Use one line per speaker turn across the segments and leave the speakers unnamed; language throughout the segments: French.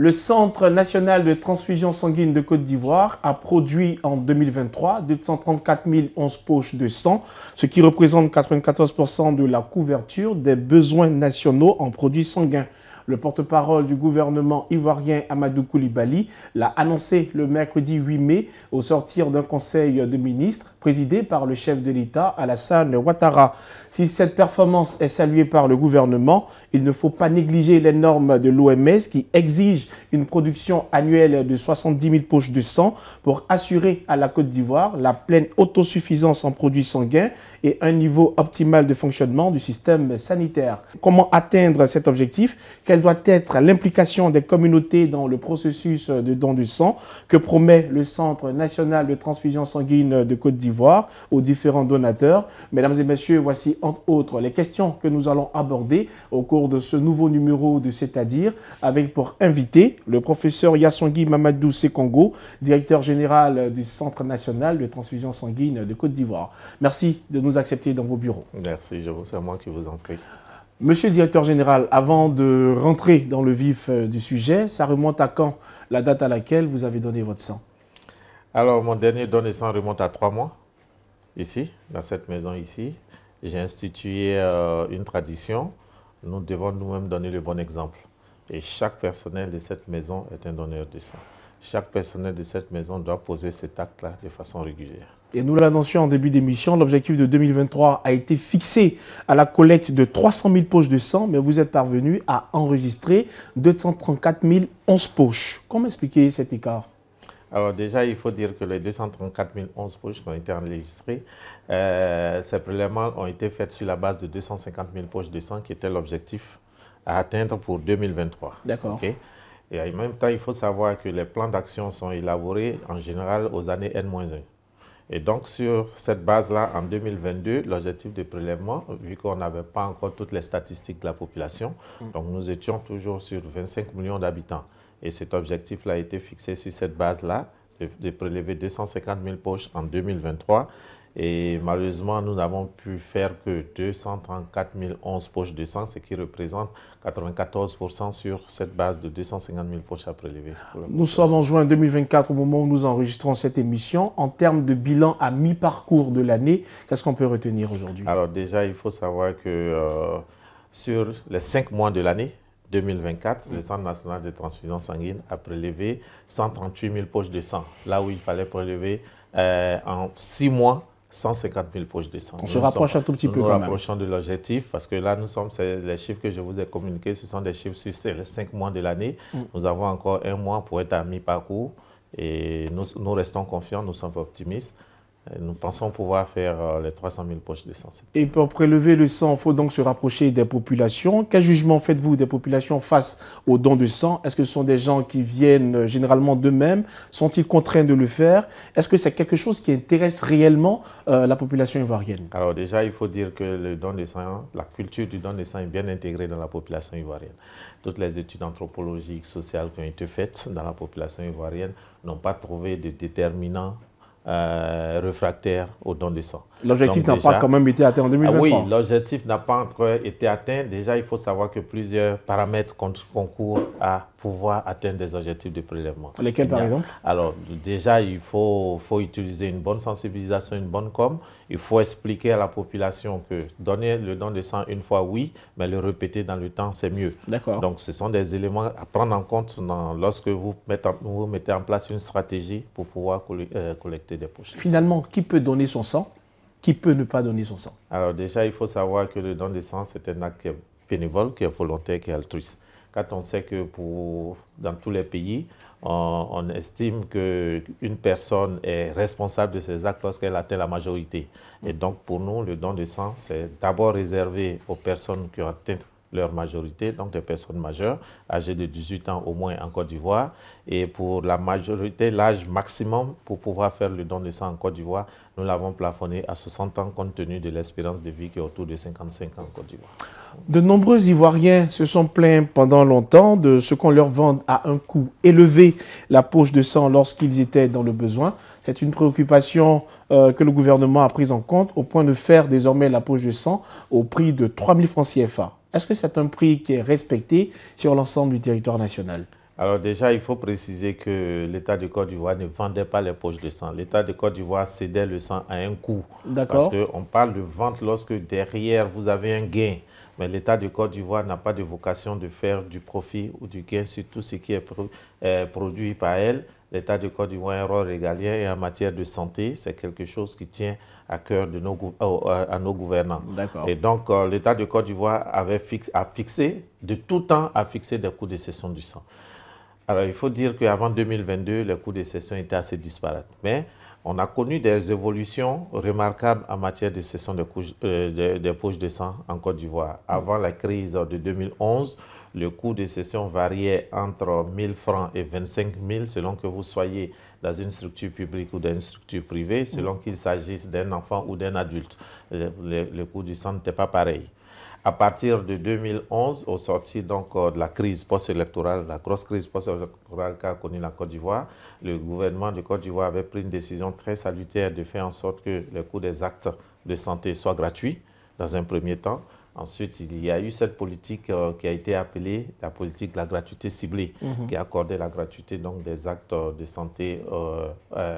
Le Centre national de transfusion sanguine de Côte d'Ivoire a produit en 2023 234 011 poches de sang, ce qui représente 94% de la couverture des besoins nationaux en produits sanguins. Le porte-parole du gouvernement ivoirien Amadou Koulibaly l'a annoncé le mercredi 8 mai au sortir d'un conseil de ministres présidé par le chef de l'État Alassane Ouattara. Si cette performance est saluée par le gouvernement, il ne faut pas négliger les normes de l'OMS qui exigent une production annuelle de 70 000 poches de sang pour assurer à la Côte d'Ivoire la pleine autosuffisance en produits sanguins et un niveau optimal de fonctionnement du système sanitaire. Comment atteindre cet objectif doit être l'implication des communautés dans le processus de don du sang que promet le Centre national de transfusion sanguine de Côte d'Ivoire aux différents donateurs. Mesdames et messieurs, voici entre autres les questions que nous allons aborder au cours de ce nouveau numéro de C'est-à-dire avec pour invité le professeur Yassongui Mamadou Sekongo, directeur général du Centre national de transfusion sanguine de Côte d'Ivoire. Merci de nous accepter dans vos bureaux. Merci, je
c'est moi qui vous en prie.
Monsieur le directeur général, avant de rentrer dans le vif euh, du sujet, ça remonte à quand la date à laquelle vous avez donné votre sang
Alors, mon dernier de sang remonte à trois mois, ici, dans cette maison ici. J'ai institué euh, une tradition. Nous devons nous-mêmes donner le bon exemple. Et chaque personnel de cette maison est un donneur de sang. Chaque personnel de cette maison doit poser cet acte-là
de façon régulière et nous l'annoncions en début d'émission, l'objectif de 2023 a été fixé à la collecte de 300 000 poches de sang, mais vous êtes parvenu à enregistrer 234 011 poches. Comment expliquer cet écart
alors déjà, il faut dire que les 234 011 poches qui ont été enregistrées, euh, ces prélèvements ont été faits sur la base de 250 000 poches de sang qui était l'objectif à atteindre pour 2023. D'accord. Et en même temps, il faut savoir que les plans d'action sont élaborés en général aux années N-1. Et donc, sur cette base-là, en 2022, l'objectif de prélèvement, vu qu'on n'avait pas encore toutes les statistiques de la population, mm. donc nous étions toujours sur 25 millions d'habitants. Et cet objectif-là a été fixé sur cette base-là, de, prélever 250 000 poches en 2023 et malheureusement, nous n'avons pu faire que 234 011 poches de sang, ce qui représente 94% sur cette base de 250 000 poches à prélever. Nous sommes en
juin 2024 au moment où nous enregistrons cette émission. En termes de bilan à mi-parcours de l'année, qu'est-ce qu'on peut retenir aujourd'hui
Alors déjà, il faut savoir que euh, sur les cinq mois de l'année, 2024, le Centre national de transfusion sanguine a prélevé 138 000 poches de sang, là où il fallait prélever euh, en six mois 150 000 proches de 100. On se rapproche un tout petit peu nous quand même. rapprochons de l'objectif parce que là, nous sommes, les chiffres que je vous ai communiqués, ce sont des chiffres sur les 5 mois de l'année. Mm. Nous avons encore un mois pour être à mi-parcours et nous restons confiants, nous sommes optimistes. Nous pensons pouvoir faire euh, les 300 000 poches de sang.
Et pour prélever le sang, il faut donc se rapprocher des populations. Quel jugement faites-vous des populations face au don de sang Est-ce que ce sont des gens qui viennent euh, généralement d'eux-mêmes Sont-ils contraints de le faire Est-ce que c'est quelque chose qui intéresse réellement euh, la population ivoirienne
Alors déjà, il faut dire que le don de sang, la culture du don de sang est bien intégrée dans la population ivoirienne. Toutes les études anthropologiques, sociales qui ont été faites dans la population ivoirienne n'ont pas trouvé de déterminants euh, réfractaires au don de sang. L'objectif n'a pas quand même été atteint en 2023. Ah oui, l'objectif n'a pas encore été atteint. Déjà, il faut savoir que plusieurs paramètres concourent à pouvoir atteindre des objectifs de prélèvement. Lesquels, par exemple Alors, déjà, il faut, faut utiliser une bonne sensibilisation, une bonne com. Il faut expliquer à la population que donner le don de sang une fois, oui, mais le répéter dans le temps, c'est mieux. D'accord. Donc, ce sont des éléments à prendre en compte dans, lorsque vous mettez en place une stratégie pour pouvoir euh, collecter
Finalement, qui peut donner son sang Qui peut ne pas donner son sang
Alors déjà, il faut savoir que le don de sang, c'est un acte bénévole, qui est volontaire, qui est altruiste. Quand on sait que pour, dans tous les pays, on, on estime qu'une personne est responsable de ses actes lorsqu'elle atteint la majorité. Et donc, pour nous, le don de sang, c'est d'abord réservé aux personnes qui ont atteint leur majorité, donc des personnes majeures âgées de 18 ans au moins en Côte d'Ivoire. Et pour la majorité, l'âge maximum pour pouvoir faire le don de sang en Côte d'Ivoire, nous l'avons plafonné à 60 ans compte tenu de l'espérance de vie qui est autour de 55 ans en Côte d'Ivoire.
De nombreux Ivoiriens se sont plaints pendant longtemps de ce qu'on leur vende à un coût élevé, la poche de sang lorsqu'ils étaient dans le besoin. C'est une préoccupation euh, que le gouvernement a prise en compte au point de faire désormais la poche de sang au prix de 3000 francs CFA. Est-ce que c'est un prix qui est respecté sur l'ensemble du territoire national
alors déjà, il faut préciser que l'État de Côte d'Ivoire ne vendait pas les poches de sang. L'État de Côte d'Ivoire cédait le sang à un coût. Parce qu'on parle de vente lorsque derrière, vous avez un gain. Mais l'État de Côte d'Ivoire n'a pas de vocation de faire du profit ou du gain sur tout ce qui est euh, produit par elle l'État de Côte d'Ivoire a un rôle régalien et en matière de santé, c'est quelque chose qui tient à cœur de nos, euh, à nos gouvernants. Et donc, euh, l'État de Côte d'Ivoire avait a fixé, de tout temps, a fixé des coûts de cession du sang. Alors, il faut dire qu'avant 2022, les coûts de cession étaient assez disparates. Mais on a connu des évolutions remarquables en matière de cession euh, de, de poches de sang en Côte d'Ivoire. Avant la crise de 2011, le coût de cession variait entre 000 francs et 25 000 selon que vous soyez dans une structure publique ou dans une structure privée, selon mm. qu'il s'agisse d'un enfant ou d'un adulte. Euh, le coût du sang n'était pas pareil. À partir de 2011, au sorti donc euh, de la crise post-électorale, la grosse crise post-électorale qu'a connue la Côte d'Ivoire, le gouvernement de Côte d'Ivoire avait pris une décision très salutaire de faire en sorte que le coût des actes de santé soit gratuit dans un premier temps. Ensuite, il y a eu cette politique euh, qui a été appelée la politique de la gratuité ciblée, mhm. qui accordait la gratuité donc, des actes euh, de santé,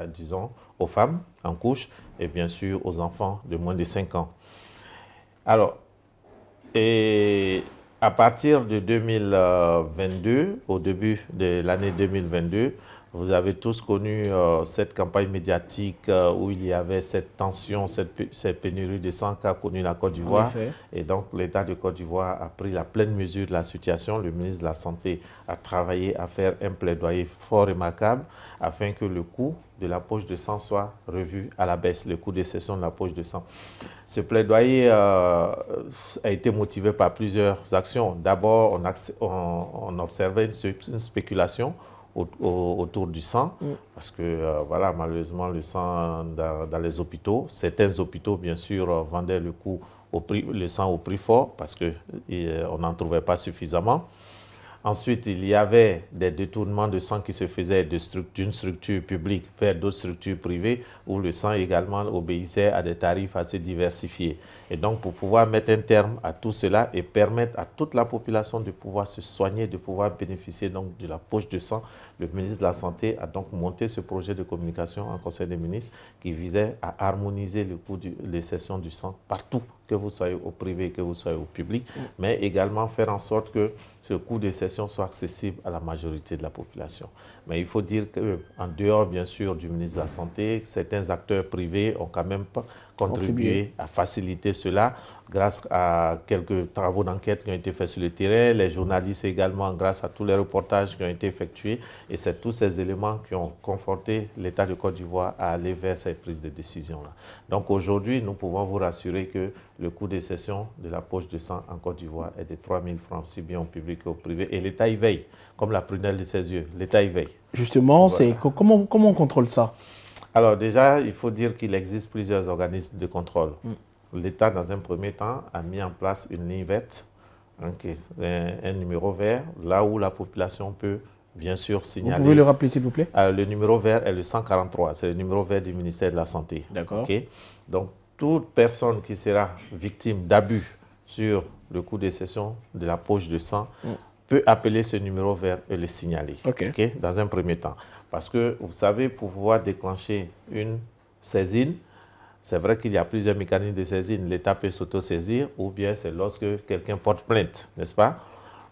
disons, aux femmes en couche et bien sûr aux enfants de moins de 5 ans. Alors, et à partir de 2022, euh, au début de l'année 2022, vous avez tous connu euh, cette campagne médiatique euh, où il y avait cette tension, cette, pénurie de sang qu'a connue la Côte d'Ivoire. Et donc l'État de Côte d'Ivoire a pris la pleine mesure de la situation. Le ministre de la Santé a travaillé à faire un plaidoyer fort remarquable afin que le coût de la poche de sang soit revu à la baisse, le coût de cession de la poche de sang. Ce plaidoyer euh, a été motivé par plusieurs actions. D'abord, on, observait une spéculation autour du sang, parce que euh, voilà, malheureusement, le sang dans, les hôpitaux, certains hôpitaux, bien sûr, euh, vendaient le, coup au prix, le sang au prix fort parce qu'on euh, n'en trouvait pas suffisamment. Ensuite, il y avait des détournements de sang qui se faisaient d'une structure, structure publique vers d'autres structures privées où le sang également obéissait à des tarifs assez diversifiés. Et donc, pour pouvoir mettre un terme à tout cela et permettre à toute la population de pouvoir se soigner, de pouvoir bénéficier donc de la poche de sang, le ministre de la Santé a donc monté ce projet de communication en Conseil des ministres qui visait à harmoniser le coût des sessions du sang partout, que vous soyez au privé, que vous soyez au public, mm. mais également faire en sorte que ce coût de session soit accessible à la majorité de la population. Mais il faut dire qu'en dehors, bien sûr, du ministre de la Santé, certains acteurs privés ont quand même contribuer à faciliter cela grâce à quelques travaux d'enquête qui ont été faits sur le terrain, les journalistes également, grâce à tous les reportages qui ont été effectués. Et c'est tous ces éléments qui ont conforté l'État de Côte d'Ivoire à aller vers cette prise de décision-là. Donc aujourd'hui, nous pouvons vous rassurer que le coût de sessions de la poche de sang en Côte d'Ivoire est de 3 000 francs, si bien au public qu'au privé. Et l'État y veille, comme la prunelle de ses yeux. L'État y veille.
Justement, comment on contrôle ça
alors déjà, il faut dire qu'il existe plusieurs organismes de contrôle. Mm. L'État, dans un premier temps, a mis en place une ligne verte, hein, un, numéro vert, là où la population peut bien sûr signaler. Vous pouvez le rappeler s'il vous plaît ah, Le numéro vert est le 143, c'est le numéro vert du ministère de la Santé. D'accord. Donc toute personne qui sera victime d'abus sur le coût de sessions de la poche de sang mm peut appeler ce numéro vert et euh, le signaler. dans un premier temps. Parce que vous savez, pour pouvoir déclencher une saisine, c'est vrai qu'il y a plusieurs mécanismes de saisine. L'État peut s'auto-saisir ou bien c'est lorsque quelqu'un porte plainte, n'est-ce pas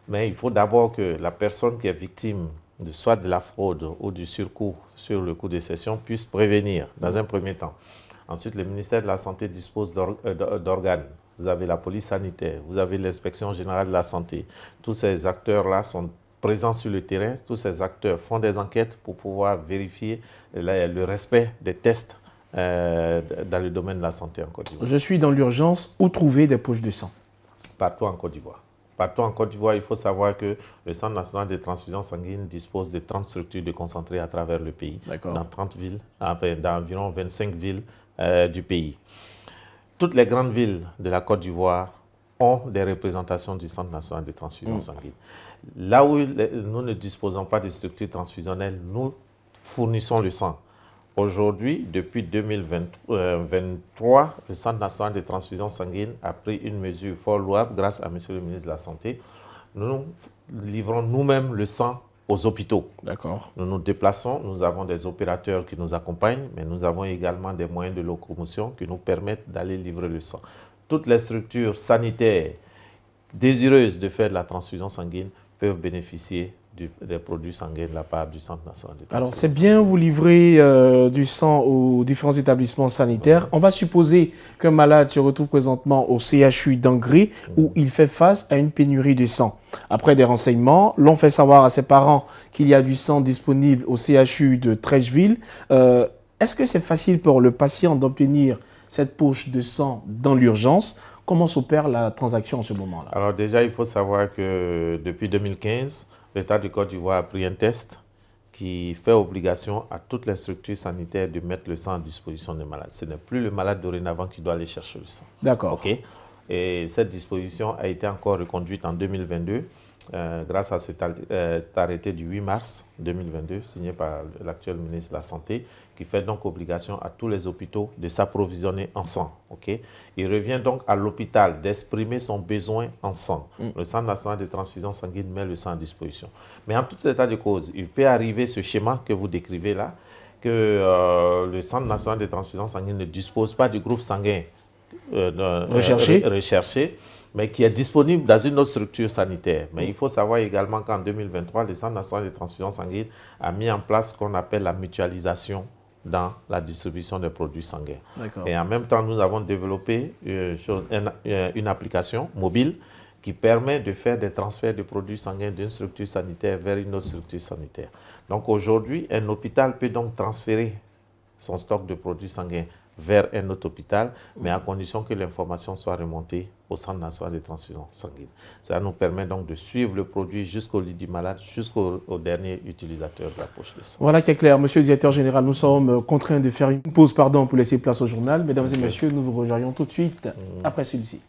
Mais il faut d'abord que la personne qui est victime de soit de la fraude ou du surcoût sur le coût de cession puisse prévenir dans un premier temps. Ensuite, le ministère de la Santé dispose euh, euh, d'organes. Vous avez la police sanitaire, vous avez l'inspection générale de la santé. Tous ces acteurs-là sont présents sur le terrain. Tous ces acteurs font des enquêtes pour pouvoir vérifier le respect des tests euh, dans le domaine de la santé en Côte d'Ivoire. Je
suis dans l'urgence. Où trouver des poches de sang
Partout en Côte d'Ivoire. Partout en Côte d'Ivoire, il faut savoir que le Centre national des transfusions sanguine dispose de 30 structures de concentrés à travers le pays, dans 30 villes, enfin, dans environ 25 villes euh, du pays. Toutes les grandes villes de la Côte d'Ivoire ont des représentations du Centre national de transfusion mm. sanguine. Là où nous ne disposons pas de structures transfusionnelles, nous fournissons le sang. Aujourd'hui, depuis 2023, euh, le Centre national de transfusion sanguine a pris une mesure fort louable grâce à M. le ministre de la Santé. Nous livrons nous-mêmes le sang aux hôpitaux. D'accord. Nous nous déplaçons, nous avons des opérateurs qui nous accompagnent, mais nous avons également des moyens de locomotion qui nous permettent d'aller livrer le sang. Toutes les structures sanitaires désireuses de faire de la transfusion sanguine peuvent bénéficier des produits sanguins de la part du Centre national
Alors, c'est bien, vous livrez euh, du sang aux différents établissements sanitaires. On va supposer qu'un malade se retrouve présentement au CHU d'Angry où il fait face à une pénurie de sang. Après des renseignements, l'on fait savoir à ses parents qu'il y a du sang disponible au CHU de Trècheville. Euh, est-ce que c'est facile pour le patient d'obtenir cette poche de sang dans l'urgence Comment s'opère la transaction en ce moment-là
Alors déjà, il faut savoir que depuis 2015, L'État du Côte d'Ivoire a pris un test qui fait obligation à toutes les structures sanitaires de mettre le sang à disposition des malades. Ce n'est plus le malade dorénavant qui doit aller chercher le sang. D'accord. Et cette disposition a été encore reconduite en 2022 euh, grâce à cet, euh, arrêté du 8 mars 2022 signé par l'actuel ministre de la Santé qui fait donc obligation à tous les hôpitaux de s'approvisionner en sang. Il revient donc à l'hôpital d'exprimer son besoin en sang. Mm. Le Centre national de transfusion sanguine met le sang à disposition. Mais en tout état de cause, il peut arriver ce schéma que vous décrivez là, que euh, le Centre national de transfusion sanguine ne dispose pas du groupe sanguin recherché mais qui est disponible dans une autre structure sanitaire. Mais il faut savoir également qu'en 2023, le Centre national de transfusion sanguine a mis en place ce qu'on appelle la mutualisation dans la distribution des produits sanguins. Et en même temps, nous avons développé euh, une, euh, une application mobile qui permet de faire des transferts de produits sanguins d'une structure sanitaire vers une autre structure sanitaire. Donc aujourd'hui, un hôpital peut donc transférer son stock de produits sanguins vers un autre hôpital, mais à mm. condition que l'information soit remontée au Centre national des transfusions sanguines. Cela nous permet donc de suivre le produit jusqu'au lit du malade, jusqu'au dernier utilisateur de la poche de sang. Voilà
qui est clair. Monsieur le directeur général, nous sommes euh, contraints de faire une pause pardon, pour laisser place au journal. Mesdames et messieurs, nous vous rejoignons tout de suite mm.
après celui-ci.